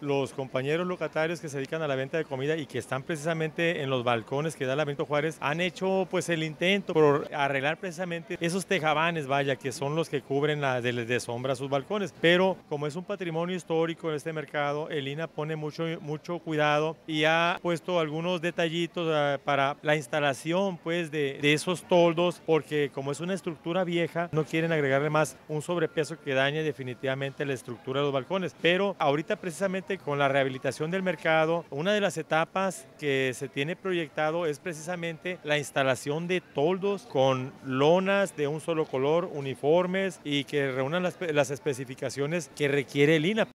Los compañeros locatarios que se dedican a la venta de comida y que están precisamente en los balcones que da la Benito Juárez han hecho pues el intento por arreglar precisamente esos tejabanes, vaya, que son los que cubren la, de, sombra sus balcones. Pero como es un patrimonio histórico en este mercado, el INA pone mucho, mucho cuidado y ha puesto algunos detallitos ah, para la instalación pues de, de esos toldos porque como es una estructura vieja no quieren agregarle más un sobrepeso que dañe definitivamente la estructura de los balcones. Pero ahorita precisamente con la rehabilitación del mercado, una de las etapas que se tiene proyectado es precisamente la instalación de toldos con lonas de un solo color, uniformes y que reúnan las, especificaciones que requiere el INAP.